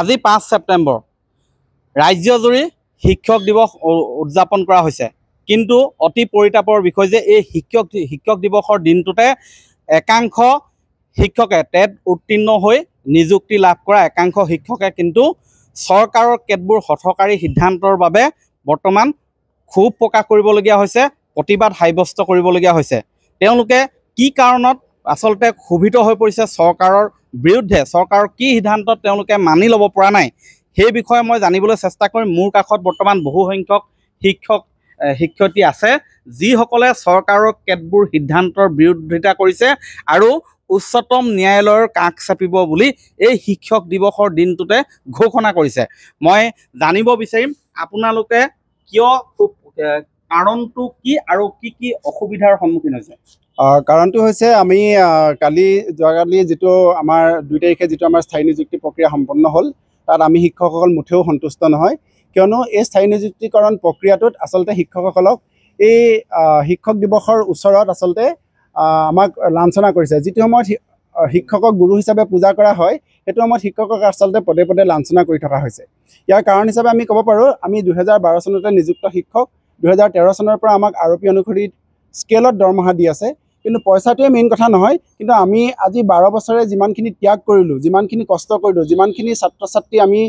আজি পাঁচ ছেপ্টেম্বৰ ৰাজ্যজুৰি শিক্ষক দিৱস উদযাপন কৰা হৈছে কিন্তু অতি পৰিতাপৰ বিষয় যে এই শিক্ষক শিক্ষক দিৱসৰ দিনটোতে একাংশ শিক্ষকে টেট উত্তীৰ্ণ হৈ নিযুক্তি লাভ কৰা একাংশ শিক্ষকে কিন্তু চৰকাৰৰ কেতবোৰ হঠকাৰী সিদ্ধান্তৰ বাবে বৰ্তমান ক্ষোভ প্ৰকাশ কৰিবলগীয়া হৈছে প্ৰতিবাদ সাব্যস্ত কৰিবলগীয়া হৈছে তেওঁলোকে কি কাৰণত আচলতে ক্ষোভিত হৈ পৰিছে চৰকাৰৰ বিৰুদ্ধে চৰকাৰৰ কি সিদ্ধান্ত তেওঁলোকে মানি ল'ব পৰা নাই সেই বিষয়ে মই জানিবলৈ চেষ্টা কৰিম মোৰ কাষত বৰ্তমান বহুসংখ্যক শিক্ষক শিক্ষয়িত্ৰী আছে যিসকলে চৰকাৰৰ কেতবোৰ সিদ্ধান্তৰ বিৰোধিতা কৰিছে আৰু উচ্চতম ন্যায়ালয়ৰ কাষ চাপিব বুলি এই শিক্ষক দিৱসৰ দিনটোতে ঘোষণা কৰিছে মই জানিব বিচাৰিম আপোনালোকে কিয় কাৰণটো কি আৰু কি কি অসুবিধাৰ সন্মুখীন হৈছে কাৰণটো হৈছে আমি কালি যোৱাকালি যিটো আমাৰ দুই তাৰিখে যিটো আমাৰ স্থায়ী নিযুক্তি প্ৰক্ৰিয়া সম্পন্ন হ'ল তাত আমি শিক্ষকসকল মুঠেও সন্তুষ্ট নহয় কিয়নো এই স্থায়ী নিযুক্তিকৰণ প্ৰক্ৰিয়াটোত আচলতে শিক্ষকসকলক এই শিক্ষক দিৱসৰ ওচৰত আচলতে আমাক লাঞ্চনা কৰিছে যিটো সময়ত শিক্ষকক গুৰু হিচাপে পূজা কৰা হয় সেইটো সময়ত শিক্ষকক আচলতে পদে পদে লাঞ্চনা কৰি থকা হৈছে ইয়াৰ কাৰণ হিচাপে আমি ক'ব পাৰোঁ আমি দুহেজাৰ বাৰ চনতে নিযুক্ত শিক্ষক দুহেজাৰ তেৰ চনৰ পৰা আমাক আৰোপী অনুসৰি স্কেলত দৰমহা দি আছে কিন্তু পইচাটোৱে মেইন কথা নহয় কিন্তু আমি আজি বাৰ বছৰে যিমানখিনি ত্যাগ কৰিলোঁ যিমানখিনি কষ্ট কৰিলোঁ যিমানখিনি ছাত্ৰ ছাত্ৰী আমি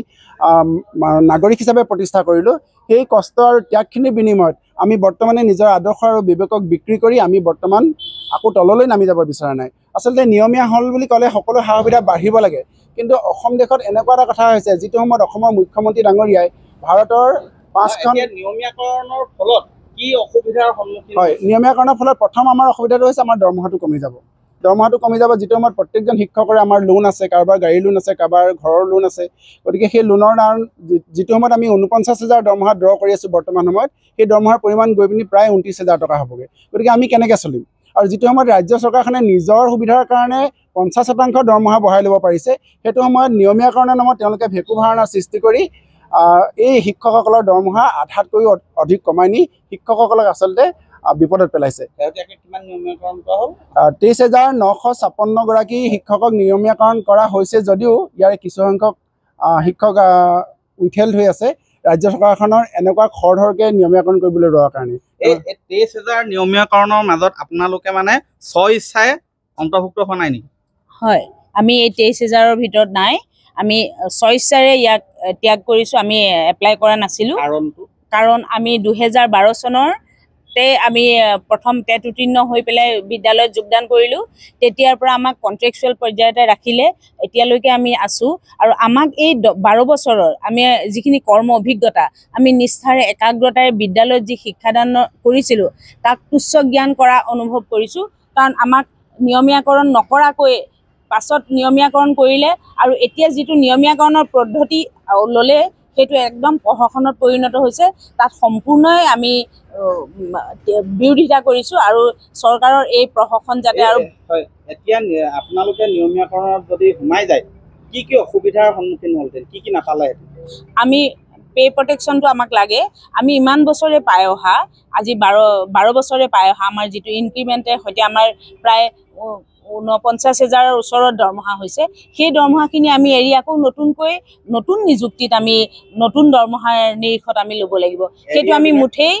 নাগৰিক হিচাপে প্ৰতিষ্ঠা কৰিলোঁ সেই কষ্ট আৰু ত্যাগখিনিৰ বিনিময়ত আমি বৰ্তমানে নিজৰ আদৰ্শ আৰু বিবেকক বিক্ৰী কৰি আমি বৰ্তমান আকৌ তললৈ নামি যাব বিচৰা নাই আচলতে নিয়মীয়া হল বুলি ক'লে সকলো সা সুবিধা বাঢ়িব লাগে কিন্তু অসম দেশত এনেকুৱা এটা কথা হৈছে যিটো সময়ত অসমৰ মুখ্যমন্ত্ৰী ডাঙৰীয়াই ভাৰতৰ পাঁচখন নিয়মীয়াকৰণৰ ফলত কি অসুবিধাৰ সন্মুখীন হয় নিয়মীয়াকৰণৰ ফলত প্ৰথম আমাৰ অসুবিধাটো হৈছে আমাৰ দৰমহাটো কমি যাব দৰমহাটো কমি যাব যিটো সময়ত প্ৰত্যেকজন শিক্ষকৰে আমাৰ লোন আছে কাৰোবাৰ গাড়ীৰ লোন আছে কাৰোবাৰ ঘৰৰ লোন আছে গতিকে সেই লোনৰ কাৰণ যিটো সময়ত আমি ঊনপঞ্চাছ হাজাৰ দৰমহা দ্ৰ কৰি আছোঁ বৰ্তমান সময়ত সেই দৰমহাৰ পৰিমাণ গৈ পিনি প্ৰায় ঊনত্ৰিছ হাজাৰ টকা হ'বগৈ গতিকে আমি কেনেকৈ চলিম আৰু যিটো সময়ত ৰাজ্য চৰকাৰখনে নিজৰ সুবিধাৰ কাৰণে পঞ্চাছ শতাংশ দৰমহা বঢ়াই ল'ব পাৰিছে সেইটো সময়ত নিয়মীয়াকৰণৰ নামত তেওঁলোকে ভেকু ভাৰণাৰ সৃষ্টি কৰি এই শিক্ষকসকলৰ দৰমহা আধাতকৈও অধিক কমাই নি শিক্ষকসকলক আচলতে বিপদত পেলাইছে ত্ৰিছ হেজাৰ নশ ছাপন্ন গৰাকী শিক্ষকক নিয়মীয়াকৰণ কৰা হৈছে যদিও ইয়াৰে কিছুসংখ্যক শিক্ষক উঠেল হৈ আছে ৰাজ্য চৰকাৰখনৰ এনেকুৱা খৰধৰকে নিয়মীয়াকৰণ কৰিবলৈ ৰোৱাৰ কাৰণে ত্ৰিছ হেজাৰ নিয়মীয়াকৰণৰ মাজত আপোনালোকে মানে ছয় ইচ্ছাই অন্তৰ্ভুক্ত হোৱা নাই নেকি হয় আমি এই তেইছ হেজাৰৰ ভিতৰত নাই আমি স্বইচ্ছাৰে ইয়াক ত্যাগ কৰিছোঁ আমি এপ্লাই কৰা নাছিলোঁ কাৰণ আমি দুহেজাৰ বাৰ চনৰতে আমি প্ৰথম টেট উত্তীৰ্ণ হৈ পেলাই বিদ্যালয়ত যোগদান কৰিলোঁ তেতিয়াৰ পৰা আমাক কণ্ট্ৰেকচুৱেল পৰ্যায়তে ৰাখিলে এতিয়ালৈকে আমি আছোঁ আৰু আমাক এই বাৰ বছৰৰ আমি যিখিনি কৰ্ম অভিজ্ঞতা আমি নিষ্ঠাৰে একাগ্ৰতাৰে বিদ্যালয়ত যি শিক্ষাদান কৰিছিলোঁ তাক তুচ্ছ জ্ঞান কৰা অনুভৱ কৰিছোঁ কাৰণ আমাক নিয়মীয়াকৰণ নকৰাকৈ পাছত নিয়মীয়াকৰণ কৰিলে আৰু এতিয়া যিটো নিয়মীয়াকৰণৰ পদ্ধতি ল'লে সেইটো একদম প্ৰশাসনত পৰিণত হৈছে তাত সম্পূৰ্ণই আমি বিৰোধিতা কৰিছোঁ আৰু চৰকাৰৰ এই প্ৰশাসন যাতে আৰু এতিয়া আপোনালোকে নিয়মীয়াকৰণত যদি সোমাই যায় কি কি অসুবিধাৰ সন্মুখীন হ'লহেঁতেন কি কি নাপালে আমি পে' প্ৰটেকশ্যনটো আমাক লাগে আমি ইমান বছৰে পাই অহা আজি বাৰ বাৰ বছৰে পাই অহা আমাৰ যিটো ইনক্ৰিমেণ্টে সৈতে আমাৰ প্ৰায় ঊনপঞ্চাছ হেজাৰৰ ওচৰত দৰমহা হৈছে সেই দৰমহাখিনি আমি এৰি আকৌ নতুনকৈ নতুন নিযুক্তিত আমি নতুন দৰমহাৰ নিৰীক্ষত আমি ল'ব লাগিব সেইটো আমি মুঠেই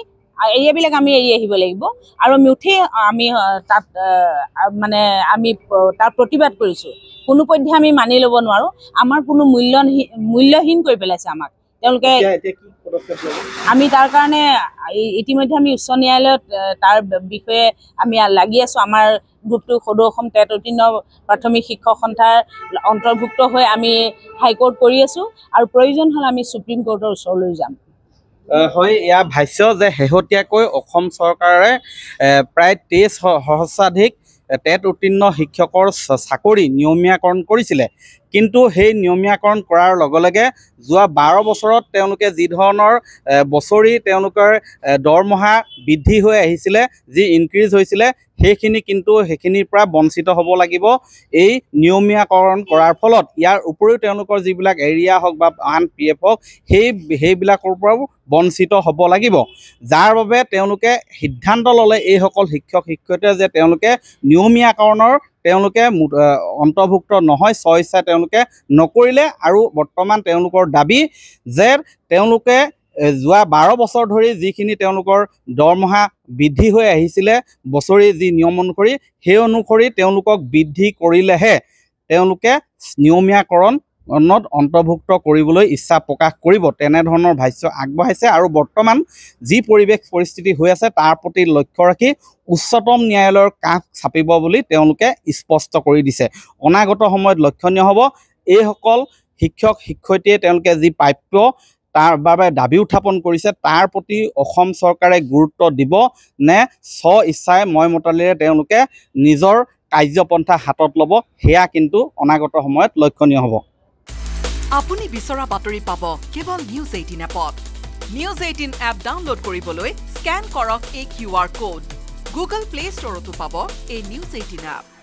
এৰিয়াবিলাক আমি এৰি আহিব লাগিব আৰু মুঠেই আমি তাত মানে আমি তাৰ প্ৰতিবাদ কৰিছোঁ কোনোপধ্যে আমি মানি ল'ব নোৱাৰোঁ আমাৰ কোনো মূল্য মূল্যহীন কৰি পেলাইছে আমাক তেওঁলোকে আমি তাৰ কাৰণে ইতিমধ্যে আমি উচ্চ ন্যায়ালয়ত তাৰ বিষয়ে আমি লাগি আছোঁ আমাৰ গ্ৰুপটো সদৌ অসম তেতৰ্তীৰ্ণ প্ৰাথমিক শিক্ষক সন্থাৰ অন্তৰ্ভুক্ত হৈ আমি হাইকোৰ্ট কৰি আছোঁ আৰু প্ৰয়োজন হ'লে আমি চুপ্ৰিম কোৰ্টৰ ওচৰলৈ যাম হয় ইয়াৰ ভাষ্য যে শেহতীয়াকৈ অসম চৰকাৰে প্ৰায় তেইছ সহস্ৰাধিক টেট উত্তীৰ্ণ শিক্ষকৰ চাকৰি নিয়মীয়াকৰণ কৰিছিলে কিন্তু সেই নিয়মীয়াকৰণ কৰাৰ লগে লগে যোৱা বাৰ বছৰত তেওঁলোকে যি ধৰণৰ বছৰি তেওঁলোকৰ দৰমহা বৃদ্ধি হৈ আহিছিলে যি ইনক্ৰিজ হৈছিলে সেইখিনি কিন্তু সেইখিনিৰ পৰা বঞ্চিত হ'ব লাগিব এই নিয়মীয়াকৰণ কৰাৰ ফলত ইয়াৰ উপৰিও তেওঁলোকৰ যিবিলাক এৰিয়া হওক বা আন পি এফ হওক সেই সেইবিলাকৰ পৰাও বঞ্চিত হ'ব লাগিব যাৰ বাবে তেওঁলোকে সিদ্ধান্ত ল'লে এইসকল শিক্ষক শিক্ষয়িত্ৰীয়ে যে তেওঁলোকে নিয়মীয়াকৰণৰ তেওঁলোকে অন্তৰ্ভুক্ত নহয় স্বইচ্ছা তেওঁলোকে নকৰিলে আৰু বৰ্তমান তেওঁলোকৰ দাবী যে তেওঁলোকে যোৱা বাৰ বছৰ ধৰি যিখিনি তেওঁলোকৰ দৰমহা বৃদ্ধি হৈ আহিছিলে বছৰি যি নিয়ম অনুসৰি সেই অনুসৰি তেওঁলোকক বৃদ্ধি কৰিলেহে তেওঁলোকে নিয়মীয়াকৰণত অন্তৰ্ভুক্ত কৰিবলৈ ইচ্ছা প্ৰকাশ কৰিব তেনেধৰণৰ ভাষ্য আগবঢ়াইছে আৰু বৰ্তমান যি পৰিৱেশ পৰিস্থিতি হৈ আছে তাৰ প্ৰতি লক্ষ্য ৰাখি উচ্চতম ন্যায়ালয়ৰ কাষ চাপিব বুলি তেওঁলোকে স্পষ্ট কৰি দিছে অনাগত সময়ত লক্ষণীয় হ'ব এইসকল শিক্ষক শিক্ষয়িত্ৰীয়ে তেওঁলোকে যি প্ৰাপ্য তাৰ বাবে দাবী উত্থাপন কৰিছে তাৰ প্ৰতি অসম চৰকাৰে গুৰুত্ব দিব নে স্ব ইচ্ছাই মই মতালিৰে তেওঁলোকে নিজৰ কাৰ্যপন্থা হাতত ল'ব সেয়া কিন্তু অনাগত সময়ত লক্ষণীয় হ'ব আপুনি বিচৰা বাতৰি পাব কেৱল নিউজ এইটিন এপত নিউজ এইটিন এপ ডাউনলোড কৰিবলৈ স্কেন কৰক এই Q R code Google play ষ্টৰতো পাব এই নিউজ এইটিন এপ